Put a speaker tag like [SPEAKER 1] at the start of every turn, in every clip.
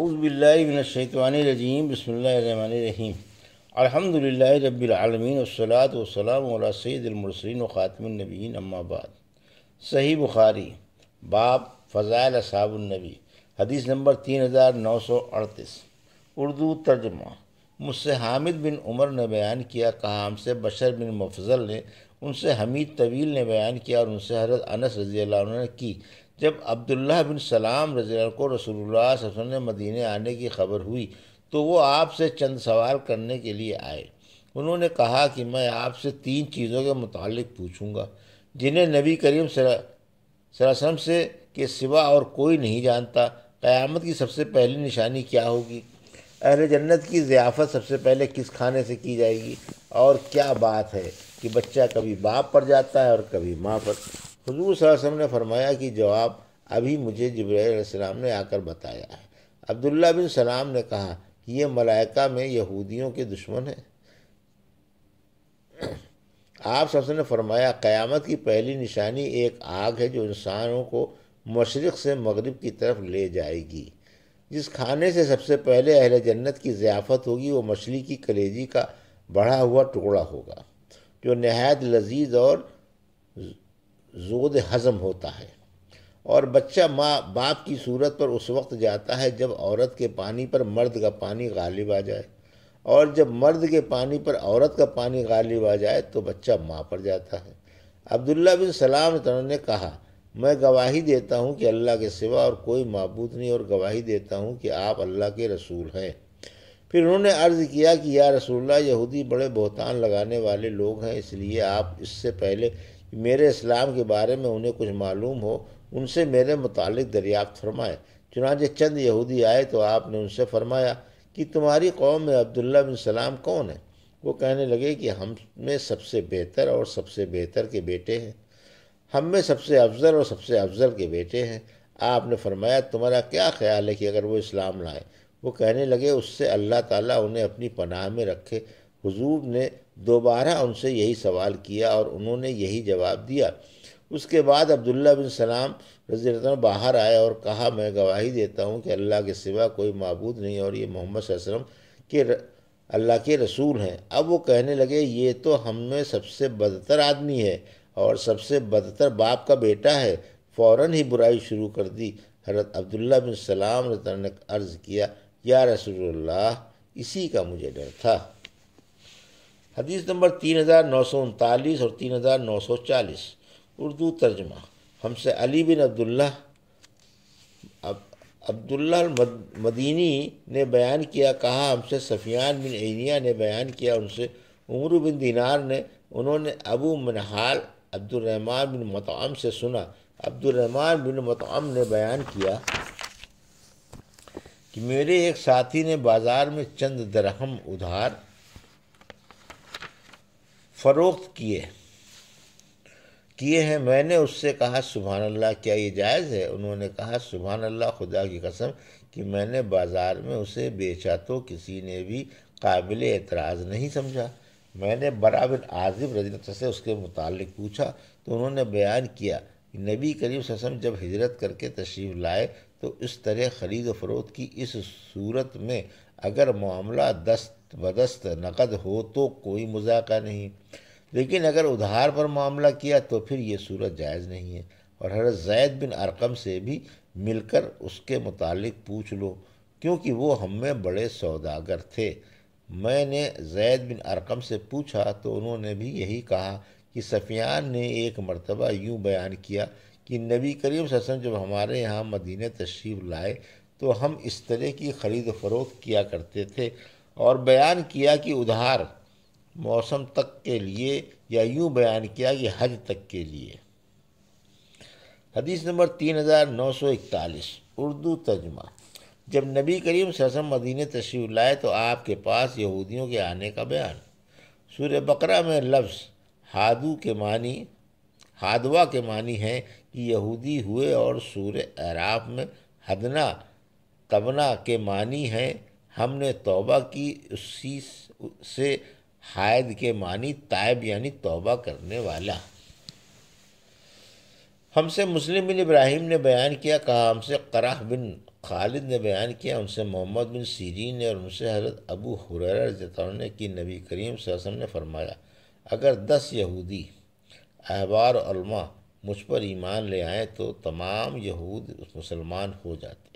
[SPEAKER 1] अज़बिल्लाशैतवानरजीम बसमीम अलहमदिल्ला रबीआलमीन वसलात वसलाम सैदमरसलिन ख़ातमनबीन अम्माबाद सही बुखारी बाब फ़ज़ाइल साबुलनबी हदीस नंबर तीन हज़ार नौ सौ अड़तीस उर्दू तर्जमा मुझसे हामिद बिन उमर ने बयान किया कहा हमसे बशर बिन मुफजल ने उनसे हमीद तवील ने बयान किया और उनसे हरत अनस रज़ी ने की जब अब्दुल्ला बिन सलाम रजी को रसूलुल्लाह वसल्लम ने मदीने आने की खबर हुई तो वो आपसे चंद सवाल करने के लिए आए उन्होंने कहा कि मैं आपसे तीन चीज़ों के मुतालिक पूछूंगा जिन्हें नबी करीम सरासम से के सिवा और कोई नहीं जानता क़यामत की सबसे पहली निशानी क्या होगी अहल जन्नत की ज़ियाफ़त सबसे पहले किस खाने से की जाएगी और क्या बात है कि बच्चा कभी बाप पर जाता है और कभी माँ पर हजूर वसम ने फरमाया कि जवाब अभी मुझे जबराम ने आकर बताया है अब्दुल्ला बिन सलाम ने कहा यह मलाइका में यहूदियों के दुश्मन हैं आप सबसे ने फरमाया क़यामत की पहली निशानी एक आग है जो इंसानों को मशरक़ से मगरब की तरफ ले जाएगी जिस खाने से सबसे पहले अहल जन्नत की ज़ियाफ़त होगी वो मछली की कलेजी का बढ़ा हुआ टुकड़ा होगा जो नहायत लजीज और जोद हज़म होता है और बच्चा माँ बाप की सूरत पर उस वक्त जाता है जब औरत के पानी पर मर्द का पानी गालिब आ जाए और जब मर्द के पानी पर औरत का पानी गालिब आ जाए तो बच्चा माँ पर जाता है अब्दुल्ला बिन सलाम ने कहा मैं गवाही देता हूँ कि अल्लाह के सिवा और कोई मबूद नहीं और गवाही देता हूँ कि आप अल्लाह के रसूल हैं फिर उन्होंने अर्ज़ किया कि या रसूल्ला यहूदी बड़े बहतान लगाने वाले लोग हैं इसलिए आप इससे पहले मेरे इस्लाम के बारे में उन्हें कुछ मालूम हो उनसे मेरे मुतालिक दरियाफ्त फरमाए चुनाचे चंद यहूदी आए तो आपने उनसे फरमाया कि तुम्हारी कौम में अब्दुल्ला बिन सलाम कौन है वो कहने लगे कि हम में सबसे बेहतर और सबसे बेहतर के बेटे हैं हम में सबसे अफजल और सबसे अफजल के बेटे हैं आपने फरमाया तुम्हारा क्या ख्याल है कि अगर वो इस्लाम लाए वो कहने लगे उससे अल्लाह ताला उन्हें अपनी पनाह में रखे हुजूर ने दोबारा उनसे यही सवाल किया और उन्होंने यही जवाब दिया उसके बाद अब्दुल्ला बिन सलाम रजी बाहर आए और कहा मैं गवाही देता हूँ कि अल्लाह के सिवा कोई मबूद नहीं और ये मोहम्मद वसलम के अल्लाह के रसूल हैं अब वो कहने लगे ये तो हम में सबसे बदतर आदमी है और सबसे बदतर बाप का बेटा है फ़ौर ही बुराई शुरू कर दी हरत अब्दुल्ला बिन सलाम रतन ने अर्ज़ किया या रसूल इसी का मुझे डर था हदीस नंबर तीन हज़ार नौ सौ उनतालीस और तीन हज़ार नौ सौ चालीस उर्दू तर्जमा हमसे अली बिन अब्दुल्ला अब अब्दुल्ला मदीनी ने बयान किया कहा हमसे सफियान बिन एनिया ने बयान किया उनसे उमर बिन दिनार ने उन्होंने अबू मनहाल अब्दुलरहमान बिन मतम से सुना अब्दुलरहमान बिन मतम ने बयान किया कि मेरे एक साथी ने बाज़ार में चंद दरहम उधार फ़रोख्त किए किए हैं मैंने उससे कहा सुबह अल्लाह क्या ये जायज़ है उन्होंने कहा सुबहान अल्लाह खुदा की कसम कि मैंने बाज़ार में उसे बेचा तो किसी ने भी काबिल एतराज़ नहीं समझा मैंने बराबर बिन आजिब रजनत से उसके मुतल पूछा तो उन्होंने बयान किया कि नबी करीब वसम जब हजरत करके तशरीफ़ लाए तो इस तरह ख़रीद फरोख की इस सूरत में अगर मामला दस्त बदस्त नकद हो तो कोई मजाका नहीं लेकिन अगर उधार पर मामला किया तो फिर ये सूरत जायज़ नहीं है और हर जैद बिन अरकम से भी मिलकर उसके मुतालिक पूछ लो क्योंकि वो हम में बड़े सौदागर थे मैंने जैद बिन अरकम से पूछा तो उन्होंने भी यही कहा कि सफियान ने एक मरतबा यूँ बयान किया कि नबी करीम ससन जब हमारे यहाँ मदीने तशरीफ़ लाए तो हम इस तरह की ख़रीद फ़रोख्त किया करते थे और बयान किया कि उधार मौसम तक के लिए या यूं बयान किया कि हज तक के लिए हदीस नंबर 3941 उर्दू तर्जमा जब नबी करीम ससम मदीने तशरीफ लाए तो आपके पास यहूदियों के आने का बयान सूर्य बकरा में लफ्ज़ हादू के मानी हादवा के मानी हैं कि यहूदी हुए और सूर्य अराफ में हदना तबना के मानी हैं हमने तौबा की उसी से हायद के मानी तायब यानी तौबा करने वाला हमसे मुस्लिम बिन इब्राहिम ने बयान किया कहा हमसे कराह बिन खालिद ने बयान किया उनसे मोहम्मद बिन सीरीन ने और उनसे हज़रत अबू हुरर ने की नबी करीम वसल्लम ने फरमाया अगर दस यहूदी अहबार मुझ पर ईमान ले आए तो तमाम यहूद मुसलमान हो जाते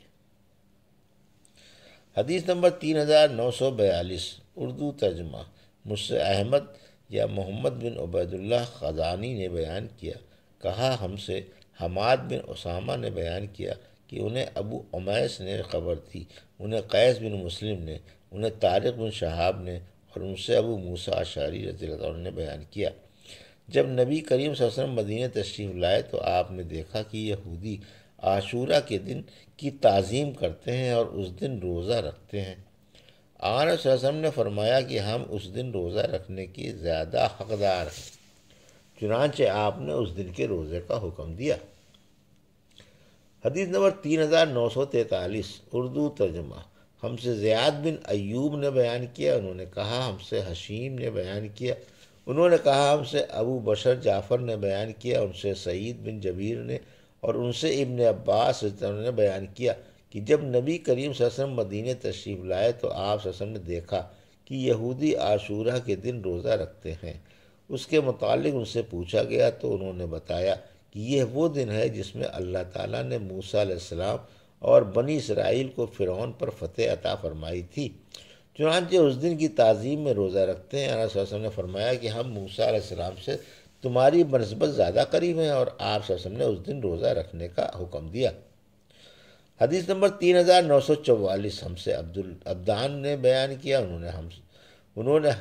[SPEAKER 1] हदीस नंबर तीन हज़ार नौ सौ बयालीस उर्दू तर्जमा मुझसे अहमद या मोहम्मद बिन उबैदुल्ला ख़जानी ने बयान किया कहा हमसे हमाद बिन उसामा ने बयान किया कि उन्हें अबू अमैस ने खबर थी उन्हें कैस बिन मुस्लिम ने उन्हें तारिक बिन शहाब ने और उनसे अबू मूसा आशारी रजी ने बयान किया जब नबी करीम वसम मदीन तशरीफ़ लाए तो आपने देखा कि यहूदी आशूरा के दिन की ताज़ीम करते हैं और उस दिन रोज़ा रखते हैं आन रसम ने फरमाया कि हम उस दिन रोज़ा रखने की ज़्यादा हकदार हैं चुनाच आपने उस दिन के रोज़े का हुक्म दिया हदीस नंबर तीन हज़ार नौ सौ तैतालीस उर्दू तर्जमा हमसे ज़ियाद बिन अयूब ने बयान किया उन्होंने कहा हमसे हशीम ने बयान किया उन्होंने कहा हमसे अबू बशर जाफ़र ने बयान किया उनसे सईद बिन जबीर ने और उनसे इबन अब्बास ने बयान किया कि जब नबी करीम ससम मदीने तशरीफ़ लाए तो आप ससम ने देखा कि यहूदी आशूरा के दिन रोज़ा रखते हैं उसके मतलब उनसे पूछा गया तो उन्होंने बताया कि यह वो दिन है जिसमें अल्लाह ताला ने मूसा सलाम और बनी इसराइल को फ़िरौन पर फतेह अता फरमाई थी चुनानचे उस दिन की तज़ीम में रोज़ा रखते हैं अनस वसम ने फरमाया कि हम मूसा सलाम से तुम्हारी बनस्बत ज़्यादा करीब है और आप सब ने उस दिन रोज़ा रखने का हुक्म दिया हदीस नंबर तीन हज़ार नौ सौ चौवालीस हमसे अब्दुल अब्दान ने बयान किया उन्होंने हम उन्होंने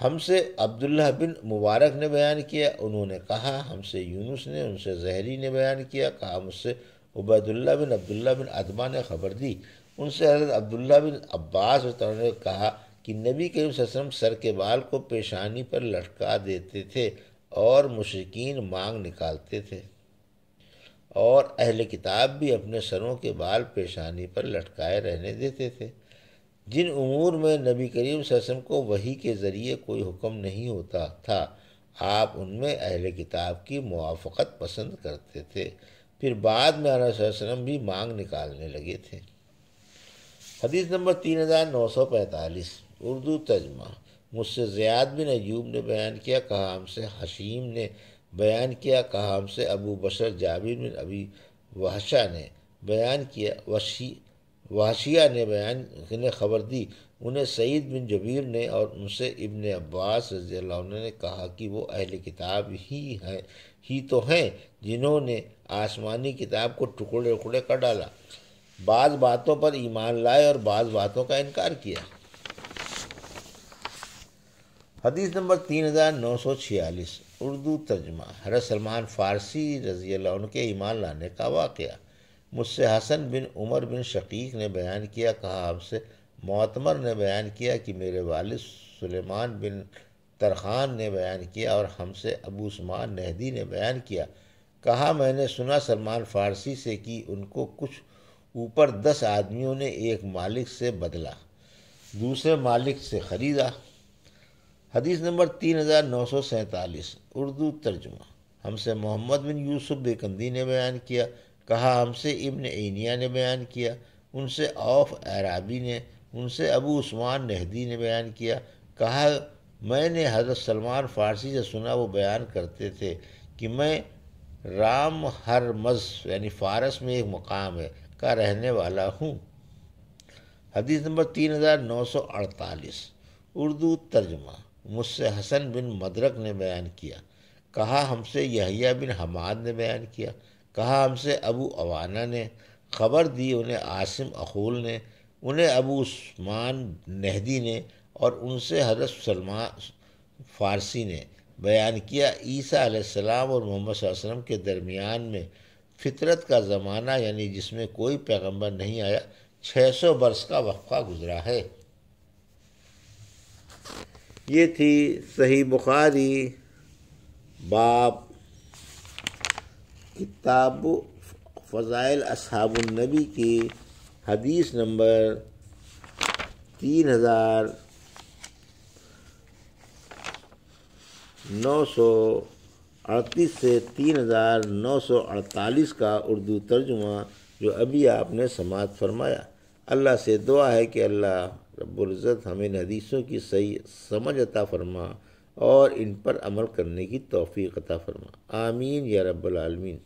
[SPEAKER 1] हमसे अब्दुल्ला बिन मुबारक ने बयान किया उन्होंने कहा हमसे यूनुस ने उनसे जहरी ने बयान किया कहा मुझसे उबैदुल्ला बिन अब्दुल्ला बिन अदमा ने खबर दी उनसे हजरत अब्दुल्ला बिन अब्बास ने कहा कि नबी करीम सर के बाल को पेशानी पर लटका देते थे और मुशकिन मांग निकालते थे और अहल किताब भी अपने सरों के बाल पेशानी पर लटकाए रहने देते थे जिन उमूर में नबी करीम वसम को वही के ज़रिए कोई हुक्म नहीं होता था आप उनमें अहल किताब की मुआफ़त पसंद करते थे फिर बाद में आनाम भी मांग निकालने लगे थे हदीस नंबर तीन हज़ार नौ सौ पैंतालीस उर्दू तजमा मुझसे ज़ियाद बिन अयूब ने बयान किया कहा हमसे हशीम ने बयान किया कहा हमसे अबू बशर जाबिर बिन अबी वहशा ने बयान किया वशी वाशिया ने बयान ने खबर दी उन्हें सईद बिन जबीर ने और उनसे इबन अब्बास रजी ने कहा कि वो अहल किताब ही हैं ही तो हैं जिन्होंने आसमानी किताब को टुकड़े टुकड़े कर डाला बाज़ बातों पर ईमान लाए और बाज़ बातों का इनकार किया हदीस नंबर तीन हज़ार नौ सौ छियालीस उर्दू तर्जमा हर सलमान फ़ारसी रजी उनके ईमान लाने का वाक़ मुझसे हसन बिन उमर बिन शकीक ने बयान किया कहा हमसे मोतमर ने बयान किया कि मेरे वाल सलेमान बिन तरखान ने बयान किया और हमसे अबू उस्मान ने बयान किया कहा मैंने सुना सलमान फ़ारसी से कि उनको कुछ ऊपर दस आदमियों ने एक मालिक से बदला दूसरे मालिक से ख़रीदा हदीस नंबर तीन हज़ार नौ सौ सैंतालीस उर्दू तर्जुमा हमसे मोहम्मद बिन यूसुफ बेकंदी ने बयान किया कहा हमसे इब्न एनिया ने बयान किया उनसे औफ आराबी ने उनसे अबू उस्मान नहदी ने बयान किया कहा मैंने हज़रत सलमान फ़ारसी से सुना वो बयान करते थे कि मैं राम हर मज़ यानी फ़ारस में एक मकाम है का रहने वाला हूँ हदीस नंबर तीन हज़ार नौ सौ अड़तालीस उर्दू तर्जमा मुझसे हसन बिन मदरक ने बयान किया कहा हमसे यहिया बिन हमाद ने बयान किया कहा हमसे अबू अवाना ने खबर दी उन्हें आसिम अखूल ने उन्हें अबू उस्मान नहदी ने और उनसे हजरत सलमान फारसी ने बयान किया ईसा आसमाम और मोहम्मद वसल्लम के दरमियान में फितरत का ज़माना यानी जिसमें कोई पैगंबर नहीं आया 600 बरस का वक्फ़ा गुजरा है ये थी सही बुखारी बाप किताब फ़ज़ाइल असहाबुलनबी की हदीस नंबर तीन हज़ार नौ सौ अड़तीस से तीन हज़ार नौ सौ अड़तालीस का उर्दू तर्जुमा जो अभी आपने समात फरमाया अल्लाह से दुआ है कि अल्लाह रब्ज़त हमें नदीसों की सही समझ अता फरमा और इन पर अमल करने की तोफ़ी अता फरमा आमीन या रबालमीन